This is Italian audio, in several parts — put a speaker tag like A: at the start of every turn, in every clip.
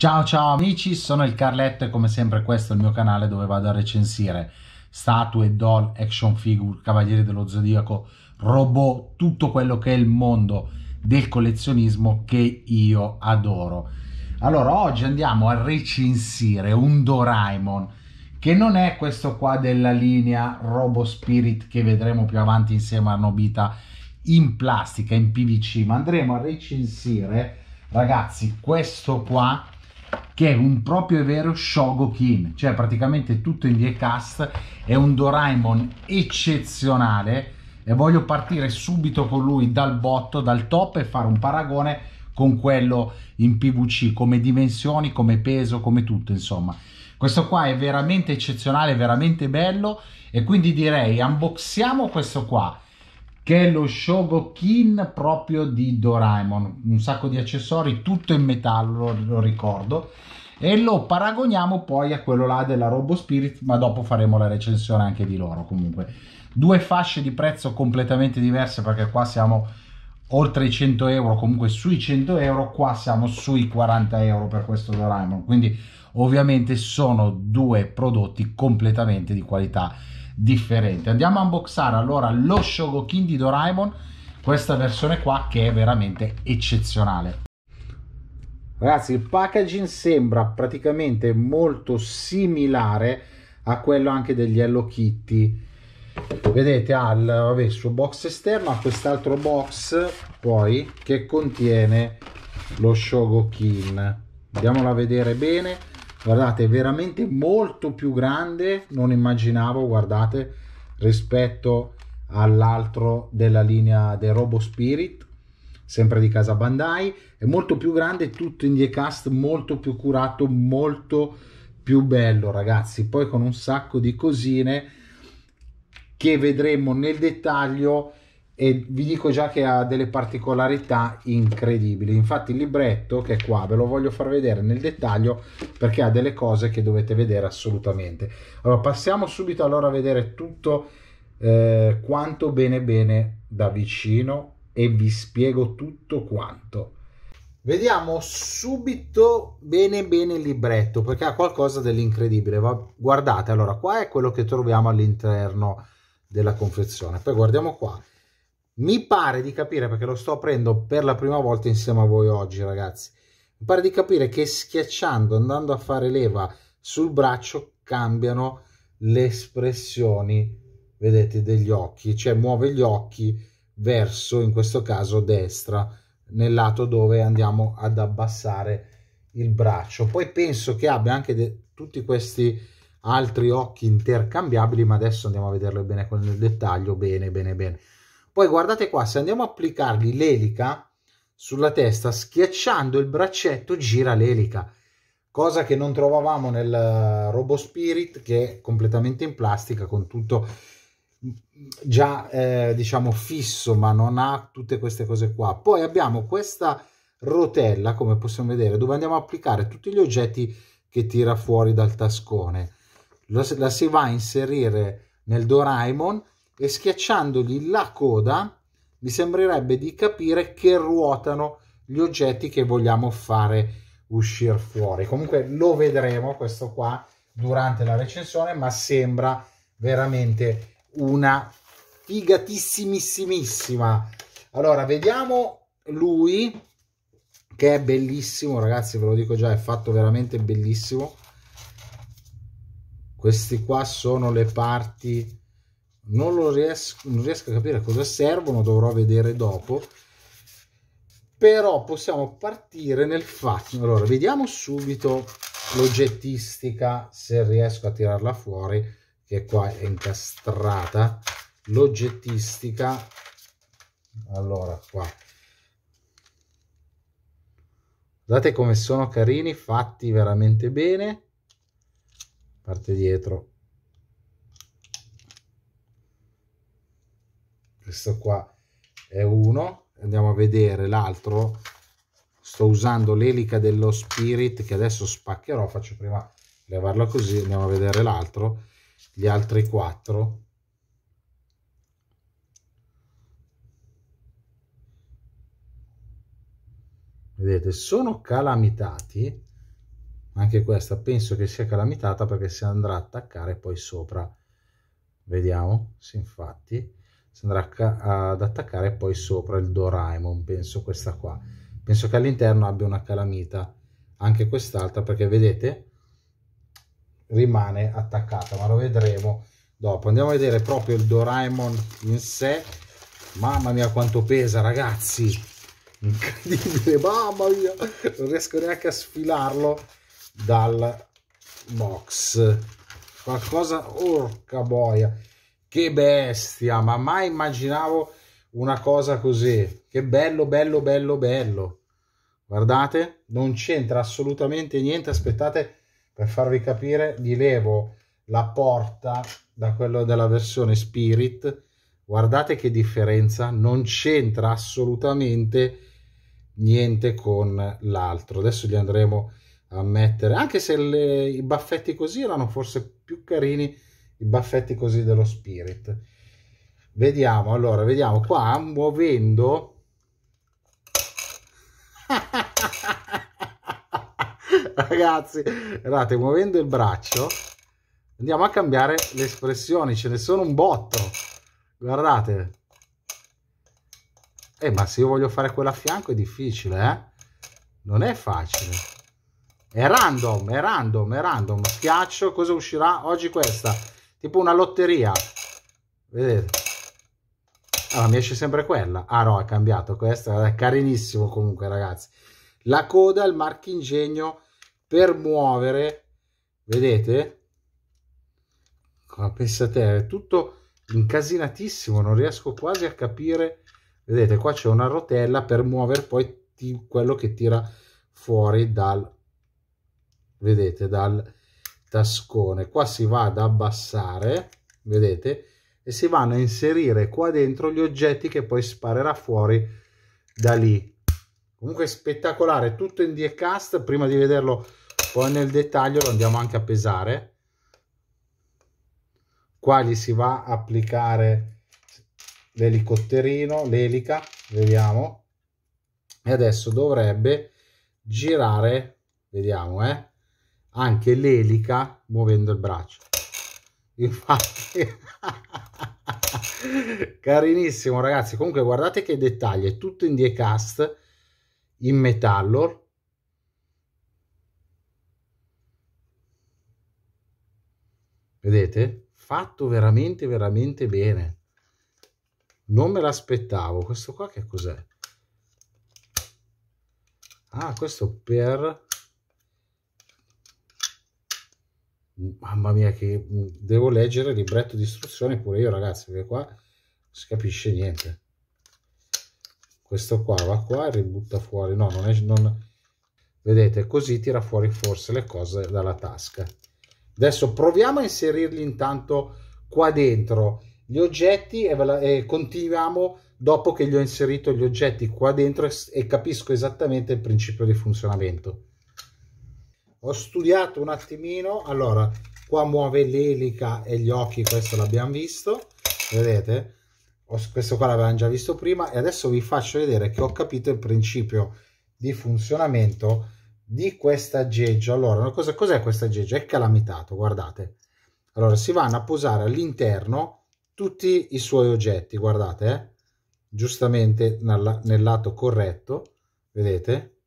A: Ciao ciao amici, sono il Carletto e come sempre questo è il mio canale dove vado a recensire statue, doll, action figure, cavalieri dello zodiaco, robot, tutto quello che è il mondo del collezionismo che io adoro. Allora, oggi andiamo a recensire un Doraemon che non è questo qua della linea Robo Spirit che vedremo più avanti insieme a Nobita in plastica, in PVC, ma andremo a recensire, ragazzi, questo qua che è un proprio e vero Shogokin, cioè praticamente tutto in diecast, è un Doraemon eccezionale e voglio partire subito con lui dal botto, dal top e fare un paragone con quello in PVC, come dimensioni, come peso, come tutto, insomma. Questo qua è veramente eccezionale, veramente bello e quindi direi unboxiamo questo qua che è lo Shogokin proprio di Doraemon, un sacco di accessori, tutto in metallo, lo ricordo, e lo paragoniamo poi a quello là della Robo Spirit, ma dopo faremo la recensione anche di loro comunque. Due fasce di prezzo completamente diverse perché qua siamo oltre i 100 euro, comunque sui 100 euro, qua siamo sui 40 euro per questo Doraemon, quindi ovviamente sono due prodotti completamente di qualità differente. Andiamo a unboxare allora lo Shogokin di Doraemon, questa versione qua che è veramente eccezionale. Ragazzi, il packaging sembra praticamente molto similare a quello anche degli Hello Kitty. Vedete ha il, vabbè, suo box esterno, ha quest'altro box poi che contiene lo Shogokin. Andiamola a vedere bene guardate è veramente molto più grande non immaginavo guardate rispetto all'altro della linea del Robo Spirit sempre di casa Bandai è molto più grande tutto in diecast molto più curato molto più bello ragazzi poi con un sacco di cosine che vedremo nel dettaglio e vi dico già che ha delle particolarità incredibili. Infatti il libretto che è qua ve lo voglio far vedere nel dettaglio perché ha delle cose che dovete vedere assolutamente. Allora passiamo subito allora a vedere tutto eh, quanto bene bene da vicino e vi spiego tutto quanto. Vediamo subito bene bene il libretto perché ha qualcosa dell'incredibile. Guardate, allora qua è quello che troviamo all'interno della confezione. Poi guardiamo qua mi pare di capire, perché lo sto aprendo per la prima volta insieme a voi oggi, ragazzi. Mi pare di capire che schiacciando, andando a fare leva sul braccio, cambiano le espressioni, vedete, degli occhi. Cioè muove gli occhi verso, in questo caso, destra, nel lato dove andiamo ad abbassare il braccio. Poi penso che abbia anche tutti questi altri occhi intercambiabili, ma adesso andiamo a vederlo bene con il dettaglio, bene, bene, bene. Poi guardate qua, se andiamo a applicargli l'elica sulla testa, schiacciando il braccetto gira l'elica, cosa che non trovavamo nel eh, Robo Spirit che è completamente in plastica con tutto mm, già eh, diciamo fisso ma non ha tutte queste cose qua. Poi abbiamo questa rotella come possiamo vedere dove andiamo a applicare tutti gli oggetti che tira fuori dal tascone. La, la si va a inserire nel Doraemon e schiacciandogli la coda mi sembrerebbe di capire che ruotano gli oggetti che vogliamo fare uscire fuori. Comunque lo vedremo questo qua durante la recensione, ma sembra veramente una figatissimissima. Allora, vediamo lui che è bellissimo, ragazzi, ve lo dico già, è fatto veramente bellissimo. Questi qua sono le parti non, lo riesco, non riesco a capire a cosa servono, dovrò vedere dopo. Però possiamo partire nel fatto... Allora, vediamo subito l'oggettistica, se riesco a tirarla fuori, che qua è incastrata. L'oggettistica... Allora, qua. Guardate come sono carini, fatti veramente bene. Parte dietro questo qua è uno andiamo a vedere l'altro sto usando l'elica dello spirit che adesso spaccherò faccio prima levarla così andiamo a vedere l'altro gli altri quattro vedete sono calamitati anche questa penso che sia calamitata perché si andrà a attaccare poi sopra vediamo se infatti si andrà ad attaccare poi sopra il Doraemon, penso questa qua. Penso che all'interno abbia una calamita, anche quest'altra, perché vedete, rimane attaccata, ma lo vedremo dopo. Andiamo a vedere proprio il Doraemon in sé. Mamma mia quanto pesa, ragazzi! Incredibile, mamma mia! Non riesco neanche a sfilarlo dal box. Qualcosa, orca boia! Che bestia, ma mai immaginavo una cosa così. Che bello, bello, bello, bello. Guardate, non c'entra assolutamente niente. Aspettate per farvi capire, gli levo la porta da quello della versione Spirit. Guardate che differenza, non c'entra assolutamente niente con l'altro. Adesso li andremo a mettere, anche se le, i baffetti così erano forse più carini i baffetti così dello Spirit. Vediamo, allora, vediamo qua, muovendo... Ragazzi, guardate, muovendo il braccio, andiamo a cambiare le espressioni, ce ne sono un botto. Guardate. Eh, ma se io voglio fare quella a fianco è difficile, eh? Non è facile. È random, è random, è random. Schiaccio, cosa uscirà? Oggi questa tipo una lotteria. Vedete? Allora, mi esce sempre quella. Ah no, è cambiato questa, è carinissimo comunque ragazzi. La coda, il marchingegno per muovere, vedete? Ma pensate, è tutto incasinatissimo, non riesco quasi a capire. Vedete, qua c'è una rotella per muovere poi quello che tira fuori dal... Vedete, dal tascone qua si va ad abbassare vedete e si vanno a inserire qua dentro gli oggetti che poi sparerà fuori da lì comunque spettacolare tutto in diecast prima di vederlo poi nel dettaglio lo andiamo anche a pesare qua gli si va a applicare l'elicotterino l'elica vediamo e adesso dovrebbe girare vediamo eh anche l'elica muovendo il braccio. Infatti, carinissimo ragazzi, comunque guardate che dettagli, è tutto in diecast, in metallo. Vedete? Fatto veramente, veramente bene. Non me l'aspettavo. Questo qua che cos'è? Ah, questo per Mamma mia, che mm, devo leggere il libretto di istruzione pure io, ragazzi, perché qua non si capisce niente. Questo qua va qua e ributta fuori. No, non è... Non... Vedete, così tira fuori forse le cose dalla tasca. Adesso proviamo a inserirli intanto qua dentro gli oggetti e, la... e continuiamo dopo che gli ho inserito gli oggetti qua dentro e, e capisco esattamente il principio di funzionamento ho studiato un attimino allora qua muove l'elica e gli occhi questo l'abbiamo visto vedete questo qua l'avevamo già visto prima e adesso vi faccio vedere che ho capito il principio di funzionamento di questa aggeggio allora cosa, cos'è questa aggeggio è calamitato guardate allora si vanno a posare all'interno tutti i suoi oggetti guardate eh? giustamente nel lato corretto vedete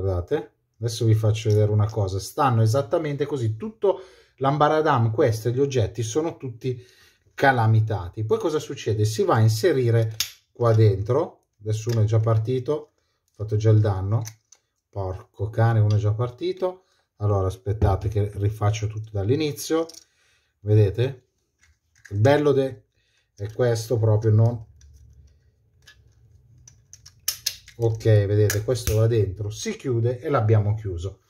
A: guardate adesso vi faccio vedere una cosa stanno esattamente così tutto l'ambaradam questo e gli oggetti sono tutti calamitati poi cosa succede si va a inserire qua dentro adesso uno è già partito ho fatto già il danno porco cane uno è già partito allora aspettate che rifaccio tutto dall'inizio vedete il bello de è questo proprio non ok vedete questo va dentro si chiude e l'abbiamo chiuso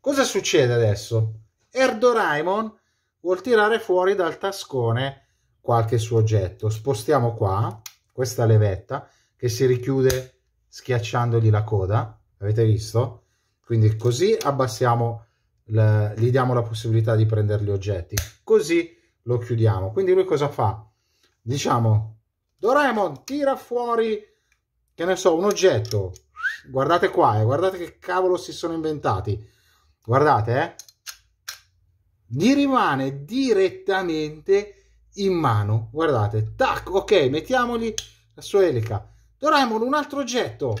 A: cosa succede adesso Erdoraimon vuol tirare fuori dal tascone qualche suo oggetto spostiamo qua questa levetta che si richiude schiacciandogli la coda avete visto quindi così abbassiamo la, gli diamo la possibilità di prendere gli oggetti così lo chiudiamo quindi lui cosa fa diciamo Doraemon tira fuori che ne so, un oggetto. Guardate qua, eh, guardate che cavolo si sono inventati. Guardate, eh. Gli rimane direttamente in mano. Guardate, tac, ok, mettiamogli la sua elica. Doraemon, un altro oggetto.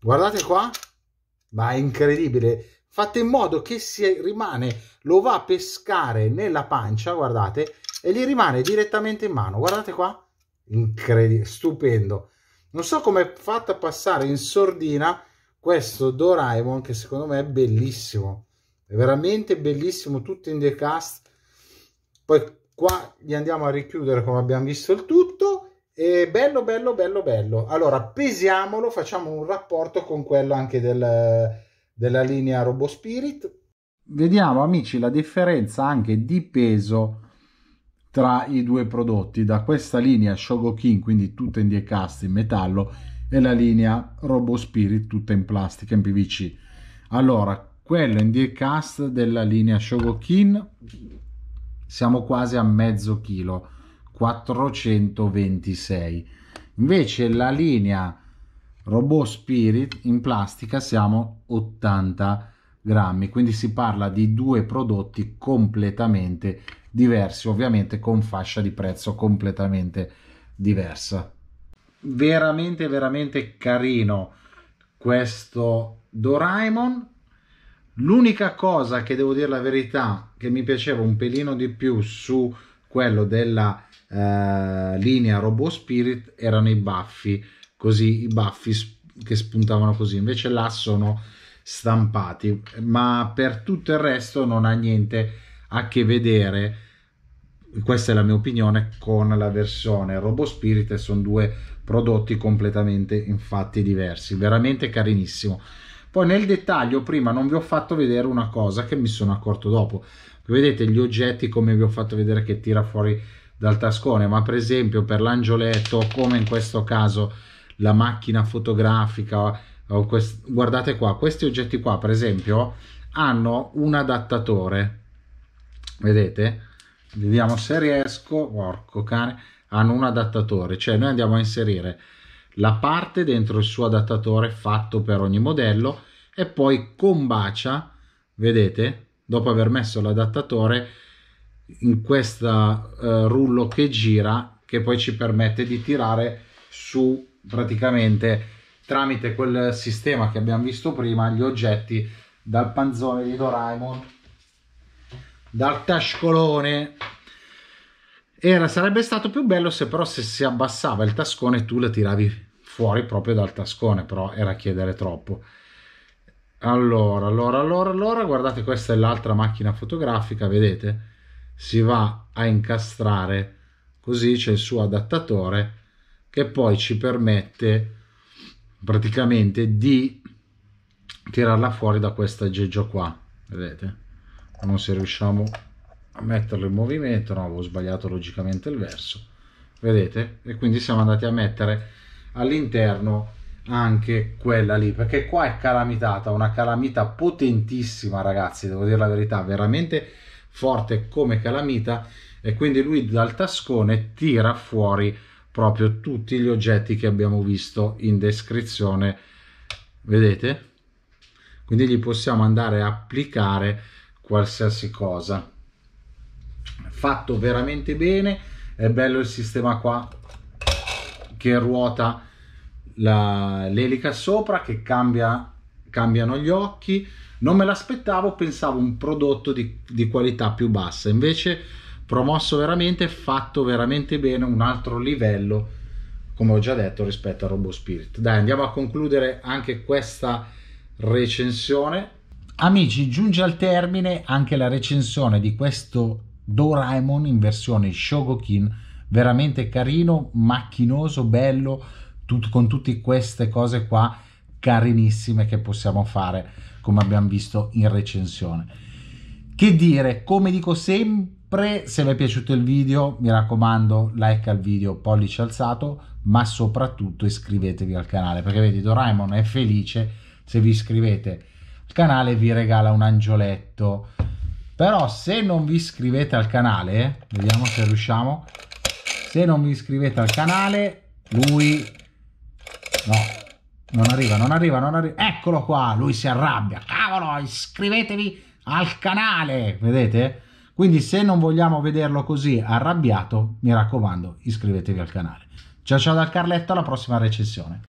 A: Guardate qua. Ma è incredibile. Fate in modo che si rimane, lo va a pescare nella pancia, guardate, e gli rimane direttamente in mano. Guardate qua. Incredibile, stupendo. Non so come è fatta passare in sordina questo Doraemon che secondo me è bellissimo. È veramente bellissimo tutto in decast. Poi qua gli andiamo a richiudere come abbiamo visto il tutto. E bello, bello, bello, bello. Allora, pesiamolo, facciamo un rapporto con quello anche del, della linea Robo Spirit. Vediamo amici la differenza anche di peso tra i due prodotti da questa linea Shogokin, quindi tutta in diecast in metallo, e la linea Robo Spirit tutta in plastica in PVC. Allora, quello in diecast della linea Shogokin siamo quasi a mezzo chilo, 426. Invece la linea Robo Spirit in plastica siamo 80 grammi, quindi si parla di due prodotti completamente diversi diversi, ovviamente con fascia di prezzo completamente diversa. Veramente, veramente carino questo Doraemon. L'unica cosa che devo dire la verità che mi piaceva un pelino di più su quello della eh, linea Robo Spirit erano i baffi, così i baffi che spuntavano così, invece là sono stampati, ma per tutto il resto non ha niente a che vedere questa è la mia opinione con la versione Robo Spirit sono due prodotti completamente infatti diversi veramente carinissimo poi nel dettaglio prima non vi ho fatto vedere una cosa che mi sono accorto dopo vedete gli oggetti come vi ho fatto vedere che tira fuori dal tascone ma per esempio per l'angioletto come in questo caso la macchina fotografica guardate qua questi oggetti qua per esempio hanno un adattatore vedete vediamo se riesco porco cane hanno un adattatore cioè noi andiamo a inserire la parte dentro il suo adattatore fatto per ogni modello e poi combacia vedete dopo aver messo l'adattatore in questo eh, rullo che gira che poi ci permette di tirare su praticamente tramite quel sistema che abbiamo visto prima gli oggetti dal panzone di Doraemon dal tascolone era, sarebbe stato più bello se però se si abbassava il tascone tu la tiravi fuori proprio dal tascone però era chiedere troppo allora allora allora allora guardate questa è l'altra macchina fotografica vedete si va a incastrare così c'è il suo adattatore che poi ci permette praticamente di tirarla fuori da questo aggeggio qua vedete non se riusciamo a metterlo in movimento no avevo sbagliato logicamente il verso vedete e quindi siamo andati a mettere all'interno anche quella lì perché qua è calamitata una calamita potentissima ragazzi devo dire la verità veramente forte come calamita e quindi lui dal tascone tira fuori proprio tutti gli oggetti che abbiamo visto in descrizione vedete quindi gli possiamo andare a applicare qualsiasi cosa fatto veramente bene è bello il sistema qua che ruota l'elica sopra che cambia, cambiano gli occhi non me l'aspettavo pensavo un prodotto di, di qualità più bassa invece promosso veramente fatto veramente bene un altro livello come ho già detto rispetto a Robo Spirit dai andiamo a concludere anche questa recensione Amici, giunge al termine anche la recensione di questo Doraemon in versione Shogokin, veramente carino, macchinoso, bello, tut- con tutte queste cose qua carinissime che possiamo fare, come abbiamo visto in recensione. Che dire, come dico sempre, se vi è piaciuto il video mi raccomando like al video pollice alzato ma soprattutto iscrivetevi al canale perché vedi Doraemon è felice se vi iscrivete canale vi regala un angioletto. Però se non vi iscrivete al canale, vediamo se riusciamo, se non vi iscrivete al canale, lui... No, non arriva, non arriva, non arriva. Eccolo qua, lui si arrabbia. Cavolo, iscrivetevi al canale, vedete? Quindi se non vogliamo vederlo così arrabbiato, mi raccomando, iscrivetevi al canale. Ciao ciao dal Carletto, alla prossima recensione.